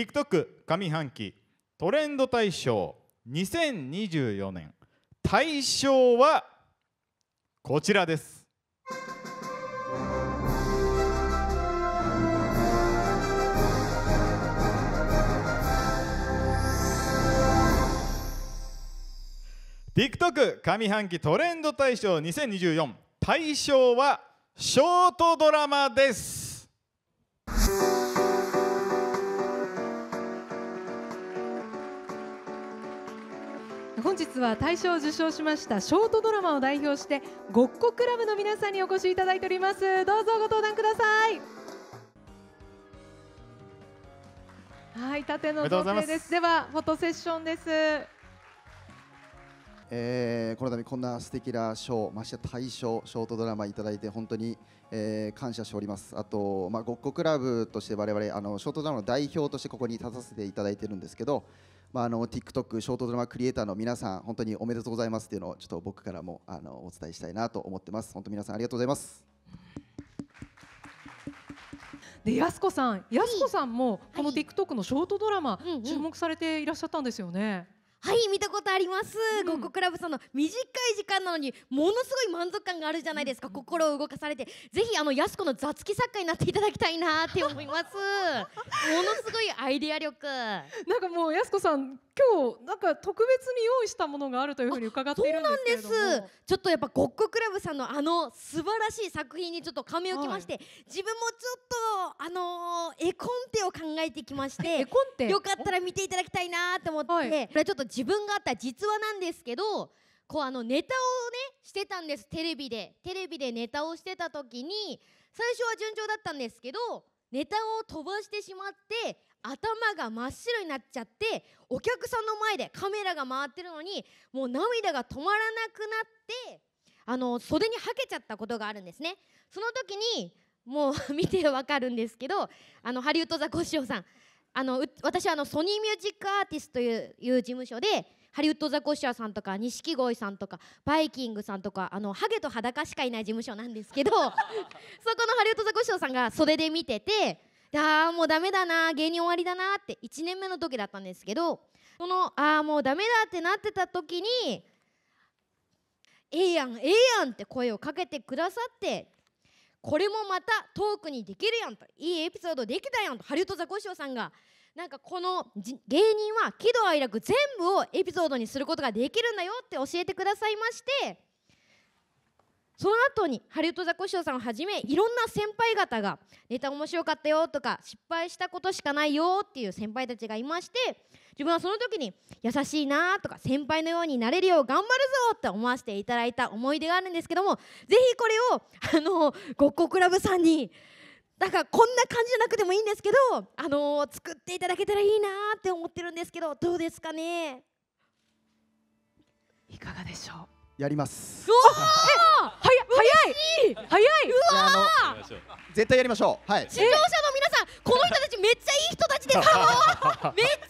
TikTok 上半期トレンド大賞2024年大賞はこちらですティックトック上半期トレンド大賞2024大賞はショートドラマです本日は大賞を受賞しましたショートドラマを代表してごっこクラブの皆さんにお越しいただいておりますどうぞご登壇くださいはい、縦の造形ですではフォトセッションですえー、この度こんな素敵な賞まして大賞ショートドラマいただいて本当に、えー、感謝しておりますあと、まあ、ごっこクラブとして我々あのショートドラマの代表としてここに立たせていただいてるんですけど、まあ、あの TikTok ショートドラマクリエイターの皆さん本当におめでとうございますっていうのをちょっと僕からもあのお伝えしたいなと思ってます本当皆さんありがとうございますでやすこさんやすこさんもこの TikTok のショートドラマ、注目されていらっしゃったんですよね、はい見たことあります、うん、ゴッコクラブさんの短い時間なのにものすごい満足感があるじゃないですか、うん、心を動かされてぜひあのやす子の雑記作家になっていただきたいなって思いますものすごいアイデア力なんかもうやす子さん今日なんか特別に用意したものがあるというふうに伺っているんですそうなんですちょっとやっぱゴッコクラブさんのあの素晴らしい作品にちょっと亀をきまして、はい、自分もちょっとあのー、絵コンテを考えてきまして絵コンテよかったら見ていただきたいなと思って、はい、これちょっと自分があった実話なんですけどこうあのネタをねしてたんですテレビでテレビでネタをしてた時に最初は順調だったんですけどネタを飛ばしてしまって頭が真っ白になっちゃってお客さんの前でカメラが回ってるのにもう涙が止まらなくなってあの袖にはけちゃったことがあるんですねその時にもう 見てわかるんですけどあのハリウッドザコシショウさんあの私はあのソニーミュージックアーティストという事務所でハリウッドザコシアさんとか錦鯉さんとかバイキングさんとかあのハゲと裸しかいない事務所なんですけど そこのハリウッドザコシアさんが袖で見ててああもうダメだな芸人終わりだなって1年目の時だったんですけどそのああもうダメだってなってた時に「ええやんええやん」って声をかけてくださってこれもまたトークにできるやんといいエピソードできたやんとハリウッドザコシショウさんがなんかこの芸人は喜怒哀楽全部をエピソードにすることができるんだよって教えてくださいましてその後にハリウッドザコシショウさんをはじめいろんな先輩方がネタ面白かったよとか失敗したことしかないよっていう先輩たちがいまして自分はその時に優しいなとか先輩のようになれるよう頑張るぞって思わせていただいた思い出があるんですけどもぜひこれをあのごっこクラブさんになんかこんな感じじゃなくてもいいんですけどあの作っていただけたらいいなって思ってるんですけどどうですかねいかがでしょうやります。い早いうわあ絶対やりましょうはい視聴者の皆さんこの人たちめっちゃいい人たちですめっ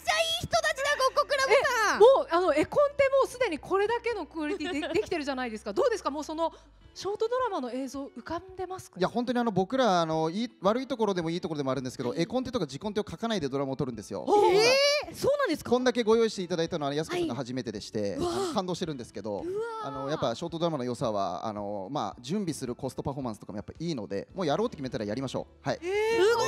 にこれだけのクオリティで できてるじゃないですかどうですかもうそのショートドラマの映像浮かんでますか、ね、いや本当にあの僕らあのいい悪いところでもいいところでもあるんですけど絵コンテとか字コンテを書かないでドラマを撮るんですよ。えー、そうなんですかこんだけご用意していただいたのは安子さんが初めてでして、はい、感動してるんですけどあのやっぱショートドラマの良さはあの、まあ、準備するコストパフォーマンスとかもやっぱいいのでもうやろうって決めたらやりましょう。はい、えー、すごい